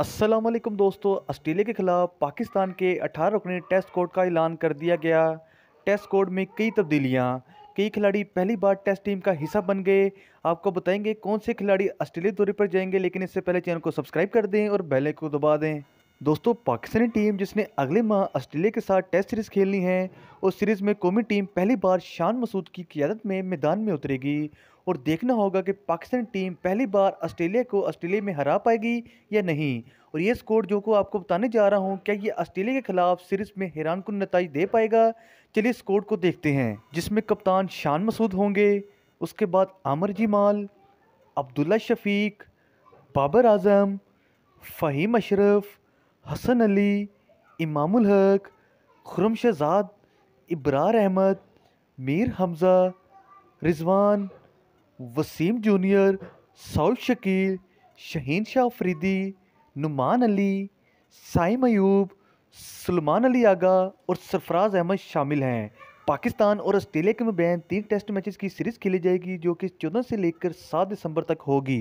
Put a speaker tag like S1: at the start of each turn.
S1: अस्सलाम वालेकुम दोस्तों ऑस्ट्रेलिया के खिलाफ पाकिस्तान के 18 रुकनी टेस्ट कोड का ऐलान कर दिया गया टेस्ट कोड में कई तब्दीलियां कई खिलाड़ी पहली बार टेस्ट टीम का हिस्सा बन गए आपको बताएंगे कौन से खिलाड़ी ऑस्ट्रेलिया दौरे पर जाएंगे लेकिन इससे पहले चैनल को सब्सक्राइब कर दें और बेल को दबा दें दोस्तों पाकिस्तानी टीम जिसने अगले माह ऑस्ट्रेलिया के साथ टेस्ट सीरीज़ खेलनी है उस सीरीज़ में कौमी टीम पहली बार शान मसूद की क्यादत में मैदान में उतरेगी और देखना होगा कि पाकिस्तानी टीम पहली बार ऑस्ट्रेलिया को ऑस्ट्रेलिया में हरा पाएगी या नहीं और ये स्कोर जो को आपको बताने जा रहा हूँ क्या ये ऑस्ट्रेलिया के खिलाफ सीरीज़ में हैरान कन नतज दे पाएगा चलिए स्कोर को देखते हैं जिसमें कप्तान शान मसूद होंगे उसके बाद आमर जमाल अब्दुल्ला शफीक बाबर आजम फ़हीम अशरफ़ हसन अली इमामुल हक खुरम शहजाद इब्रार अहमद मीर हमज़ा रिजवान वसीम जूनियर साउल शकील शहीन शाह अफरीदी नुमान अली साइम मयूब सलमान अली आगा और सरफराज अहमद शामिल हैं पाकिस्तान और ऑस्ट्रेलिया के मुबैन तीन टेस्ट मैचेस की सीरीज़ खेली जाएगी जो कि चौदह से लेकर सात दिसंबर तक होगी